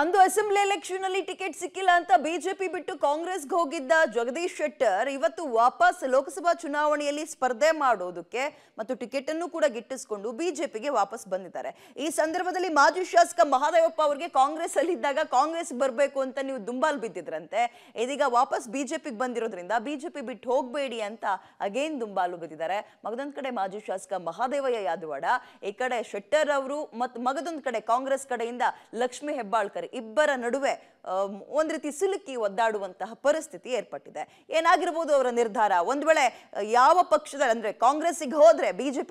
ಅಂದು assembly election ಅಲ್ಲಿ ticket ಸಿಕ್ಕಿಲ್ಲ ಅಂತ ಬಿಜೆಪಿ ಬಿಟ್ಟು ಕಾಂಗ್ರೆಸ್ಗೆ ಹೋಗಿದ್ದ ಜಗದೀಶ್ ಶೆಟ್ಟರ್ ಇವತ್ತು ವಾಪಸ್ ಲೋಕಸಭಾ ಚುನಾವಣೆಯಲ್ಲಿ ಸ್ಪರ್ಧೆ ಮಾಡೋದಕ್ಕೆ ಮತ್ತು ಟಿಕೆಟ್ ಅನ್ನು ಕೂಡ ಗಿಟ್ಟಿಸಿಕೊಂಡು ಬಿಜೆಪಿಗೆ ವಾಪಸ್ ಬಂದಿದ್ದಾರೆ ಈ ಸಂದರ್ಭದಲ್ಲಿ ಮಾಜಿ ಶಾಸಕ ಮಹಾದೇವಪ್ಪ ಅವರಿಗೆ ಕಾಂಗ್ರೆಸ್ ಅಲ್ಲಿ ಇದ್ದಾಗ ಕಾಂಗ್ರೆಸ್ ಬರಬೇಕು ಅಂತ ನೀವು ದುಂಬಾಲ್ ಬಿದ್ದಿದ್ರಂತೆ ಇದೀಗ ವಾಪಸ್ ಬಿಜೆಪಿಗೆ ಬಂದಿರೋದ್ರಿಂದ ಬಿಜೆಪಿ ಬಿಟ್ಟು ಹೋಗಬೇಡಿ ಅಂತ ಅಗೇನ್ ದುಂಬಾಲು ಬಿದ್ದಿದ್ದಾರೆ ಮಗದೊಂದ್ ಕಡೆ ಮಾಜಿ ಶಾಸಕ ಮಹಾದೇವಯ್ಯ ಯಾದವಾಡ ಈ ಕಡೆ ಶೆಟ್ಟರ್ ಅವರು ಮತ್ತು ಮಗದೊಂದ್ ಕಡೆ ಕಾಂಗ್ರೆಸ್ ಕಡೆಯಿಂದ ಲಕ್ಷ್ಮಿ ಹೆಬ್ಬಾಳ್ಕರ್ ಇಬ್ಬರ ನಡುವೆ ಒಂದು ರೀತಿ ಸಿಲುಕಿ ಒದ್ದಾಡುವಂತಹ ಪರಿಸ್ಥಿತಿ ಏರ್ಪಟ್ಟಿದೆ ಏನಾಗಿರ್ಬೋದು ಅವರ ನಿರ್ಧಾರ ಒಂದು ವೇಳೆ ಯಾವ ಪಕ್ಷದ ಅಂದ್ರೆ ಕಾಂಗ್ರೆಸ್ಸಿಗೆ ಹೋದರೆ ಬಿ ಜೆ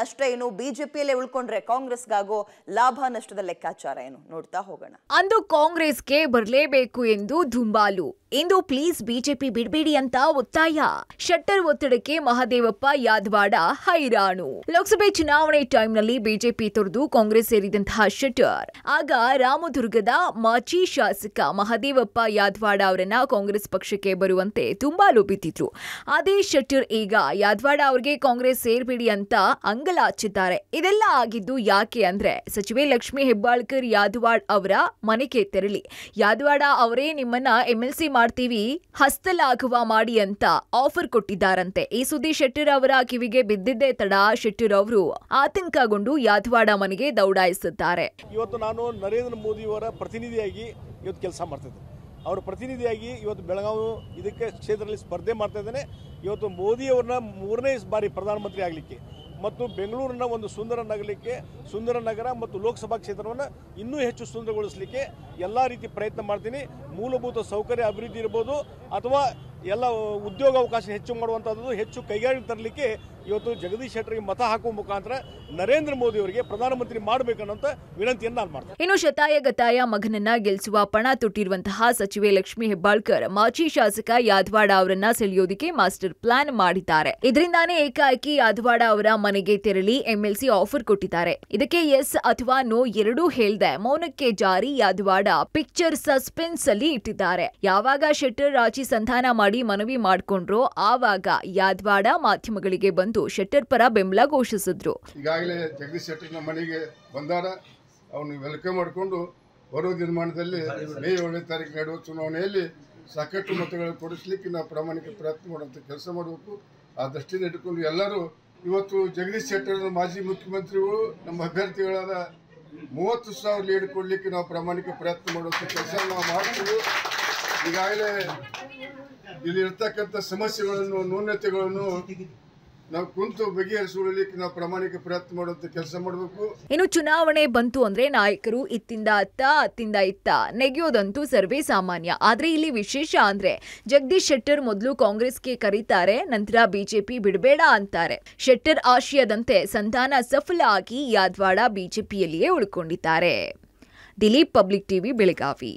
ನಷ್ಟ ಏನು ಬಿಜೆಪಿಯಲ್ಲೇ ಉಳ್ಕೊಂಡ್ರೆ ಕಾಂಗ್ರೆಸ್ಗಾಗೋ ಲಾಭ ನಷ್ಟದ ಲೆಕ್ಕಾಚಾರ ಏನು ನೋಡ್ತಾ ಹೋಗೋಣ ಅಂದು ಕಾಂಗ್ರೆಸ್ಗೆ ಬರಲೇಬೇಕು ಎಂದು ದುಂಬಾಲು ಇಂದು ಪ್ಲೀಸ್ ಬಿಜೆಪಿ ಬಿಡ್ಬೇಡಿ ಅಂತ ಒತ್ತಾಯ ಶೆಟ್ಟರ್ ಒತ್ತಡಕ್ಕೆ ಮಹಾದೇವಪ್ಪ ಯಾದವಾಡ ಹೈರಾಣು ಲೋಕಸಭೆ ಚುನಾವಣೆ ಟೈಮ್ನಲ್ಲಿ ಬಿಜೆಪಿ ತೊರೆದು ಕಾಂಗ್ರೆಸ್ ಸೇರಿದಂತಹ ಶೆಟ್ಟರ್ ಆಗ ರಾಮದುರ್ಗದ ಮಾಜಿ ಶಾಸಕ ಮಹದೇವಪ್ಪ ಯಾದವಾಡ ಅವರನ್ನ ಕಾಂಗ್ರೆಸ್ ಪಕ್ಷಕ್ಕೆ ಬರುವಂತೆ ತುಂಬಾ ಲೋಪಿತಿದ್ರು ಅದೇ ಶೆಟ್ಟರ್ ಈಗ ಯಾದವಾಡ ಅವರಿಗೆ ಕಾಂಗ್ರೆಸ್ ಸೇರ್ಬೇಡಿ ಅಂತ ಹಚ್ಚಿದ್ದಾರೆ ಇದೆಲ್ಲ ಆಗಿದ್ದು ಯಾಕೆ ಅಂದ್ರೆ ಸಚಿವೆ ಲಕ್ಷ್ಮಿ ಹೆಬ್ಬಾಳ್ಕರ್ ಯಾದವಾಡ್ ಅವರ ಮನೆಗೆ ತೆರಳಿ ಯಾದವಾಡ ಅವರೇ ನಿಮ್ಮನ್ನ ಎಂಎಲ್ಸಿ ಸಿ ಮಾಡ್ತೀವಿ ಹಸ್ತಲಾಘವ ಮಾಡಿ ಅಂತ ಆಫರ್ ಕೊಟ್ಟಿದ್ದಾರಂತೆ ಈ ಸುದ್ದಿ ಶೆಟ್ಟರ್ ಅವರ ಕಿವಿಗೆ ಬಿದ್ದಿದ್ದೇ ತಡ ಶೆಟ್ಟರ್ ಅವರು ಆತಂಕಗೊಂಡು ಯಾದವಾಡ ಮನೆಗೆ ದೌಡಾಯಿಸುತ್ತಾರೆ ಇವತ್ತು ನಾನು ನರೇಂದ್ರ ಮೋದಿ ಅವರ ಪ್ರತಿನಿಧಿಯಾಗಿ ಇವತ್ತು ಕೆಲಸ ಮಾಡ್ತಿದ್ದೆ ಅವ್ರ ಪ್ರತಿನಿಧಿಯಾಗಿ ಇವತ್ತು ಬೆಳಗಾವಿ ಇದಕ್ಕೆ ಕ್ಷೇತ್ರದಲ್ಲಿ ಸ್ಪರ್ಧೆ ಮಾಡ್ತಾ ಇದ್ದೇನೆ ಇವತ್ತು ಮೋದಿಯವ್ರನ್ನ ಮೂರನೇ ಬಾರಿ ಪ್ರಧಾನಮಂತ್ರಿ ಆಗಲಿಕ್ಕೆ ಮತ್ತು ಬೆಂಗಳೂರಿನ ಒಂದು ಸುಂದರ ನಗರಕ್ಕೆ ಸುಂದರ ನಗರ ಮತ್ತು ಲೋಕಸಭಾ ಕ್ಷೇತ್ರವನ್ನು ಇನ್ನೂ ಹೆಚ್ಚು ಸುಂದರಗೊಳಿಸಲಿಕ್ಕೆ ಎಲ್ಲ ರೀತಿ ಪ್ರಯತ್ನ ಮಾಡ್ತೀನಿ ಮೂಲಭೂತ ಸೌಕರ್ಯ ಅಭಿವೃದ್ಧಿ ಇರ್ಬೋದು ಅಥವಾ ಎಲ್ಲ ಉದ್ಯೋಗಾವಕಾಶ ಹೆಚ್ಚು ಮಾಡುವಂಥದ್ದು ಹೆಚ್ಚು ಕೈಗಾರಿಕೆ ತರಲಿಕ್ಕೆ ಇವತ್ತು ಜಗದೀಶ್ ಶೆಟ್ಟರ್ಗೆ ಮತ ಹಾಕುವ ಮುಖಾಂತರ ನರೇಂದ್ರ ಮೋದಿ ಅವರಿಗೆ ಪ್ರಧಾನಮಂತ್ರಿ ಮಾಡಬೇಕನ್ನುವಂತ ವಿನಂತಿಯನ್ನು ನಾನು ಮಾಡ್ತೀನಿ ಇನ್ನು ಶತಾಯ ಗತಾಯ ಮಗನನ್ನ ಗೆಲ್ಲಿಸುವ ಪಣ ತೊಟ್ಟಿರುವಂತಹ ಸಚಿವೆ ಲಕ್ಷ್ಮಿ ಹೆಬ್ಬಾಳ್ಕರ್ ಮಾಜಿ ಶಾಸಕ ಯಾದವಾಡ ಅವರನ್ನ ಸೆಳೆಯೋದಿಕ್ಕೆ ಮಾಸ್ಟರ್ ಪ್ಲಾನ್ ಮಾಡಿದ್ದಾರೆ ಇದರಿಂದಾನೇ ಏಕಾಏಕಿ ಯಾದವಾಡ ಅವರ ಮನೆಗೆ ತೆರಳಿ ಎಂಎಲ್ಸಿ ಆಫರ್ ಕೊಟ್ಟಿದ್ದಾರೆ ಇದಕ್ಕೆ ಎಸ್ ಅಥವಾ ನೋ ಎರಡೂ ಹೇಳ್ದೆ ಮೌನಕ್ಕೆ ಜಾರಿ ಯಾದವಾಡ ಪಿಕ್ಚರ್ ಸಸ್ಪೆನ್ಸ್ ಅಲ್ಲಿ ಇಟ್ಟಿದ್ದಾರೆ ಯಾವಾಗ ಶೆಟ್ಟರ್ ರಾಜಿ ಸಂಧಾನ ಮಾಡಿ ಮನವಿ ಮಾಡಿಕೊಂಡ್ರೋ ಆವಾಗ ಯಾದವಾಡ ಮಾಧ್ಯಮಗಳಿಗೆ ಬಂದು ಎಂದು ಶೆಟ್ಟರ್ ಪರ ಬೆಂಬಲ ಘೋಷಿಸಿದ್ರು ಈಗಾಗಲೇ ಜಗದೀಶ್ ಶೆಟ್ಟರ್ ನಮ್ಮ ಮನೆಗೆ ಬಂದಾರ ಅವನು ವೆಲ್ಕಮ್ ಮಾಡಿಕೊಂಡು ಬರೋ ನಿರ್ಮಾಣದಲ್ಲಿ ಮೇ ಏಳನೇ ತಾರೀಕು ನಡೆಯುವ ಚುನಾವಣೆಯಲ್ಲಿ ಸಾಕಷ್ಟು ಮತಗಳನ್ನು ಕೊಡಿಸ್ಲಿಕ್ಕೆ ನಾವು ಪ್ರಾಮಾಣಿಕ ಪ್ರಯತ್ನ ಮಾಡುವಂತ ಕೆಲಸ ಮಾಡಬೇಕು ಆ ದೃಷ್ಟಿಯಿಂದ ಇಟ್ಟುಕೊಂಡು ಎಲ್ಲರೂ ಇವತ್ತು ಜಗದೀಶ್ ಶೆಟ್ಟರ್ ಮಾಜಿ ಮುಖ್ಯಮಂತ್ರಿಗಳು ನಮ್ಮ ಅಭ್ಯರ್ಥಿಗಳಾದ ಮೂವತ್ತು ಸಾವಿರ ಲೀಡ್ ಕೊಡಲಿಕ್ಕೆ ನಾವು ಪ್ರಾಮಾಣಿಕ ಪ್ರಯತ್ನ ಮಾಡುವಂಥ ಕೆಲಸ ನಾವು ಮಾಡ್ತೀವಿ ಈಗಾಗಲೇ ಇಲ್ಲಿ ಸಮಸ್ಯೆಗಳನ್ನು ನ್ಯೂನ್ಯತೆಗಳನ್ನು ನಾವು ಕುಂತು ನಾವು ಪ್ರಯತ್ನ ಕೆಲಸ ಮಾಡಬೇಕು ಇನ್ನು ಚುನಾವಣೆ ಬಂತು ಅಂದ್ರೆ ನಾಯಕರು ಇತ್ತಿಂದ ಅತ್ತ ಅತ್ತಿಂದ ಇತ್ತ ನೆಗೆಯೋದಂತೂ ಸರ್ವೇ ಸಾಮಾನ್ಯ ಆದ್ರೆ ಇಲ್ಲಿ ವಿಶೇಷ ಅಂದ್ರೆ ಜಗದೀಶ್ ಶೆಟ್ಟರ್ ಮೊದಲು ಕಾಂಗ್ರೆಸ್ಗೆ ಕರೀತಾರೆ ನಂತರ ಬಿಜೆಪಿ ಬಿಡಬೇಡ ಅಂತಾರೆ ಶೆಟ್ಟರ್ ಆಶಯದಂತೆ ಸಂತಾನ ಸಫಲ ಆಗಿ ಯಾದ್ವಾಡ ಬಿಜೆಪಿಯಲ್ಲಿಯೇ ಉಳ್ಕೊಂಡಿದ್ದಾರೆ ದಿಲೀಪ್ ಪಬ್ಲಿಕ್ ಟಿವಿ ಬೆಳಗಾವಿ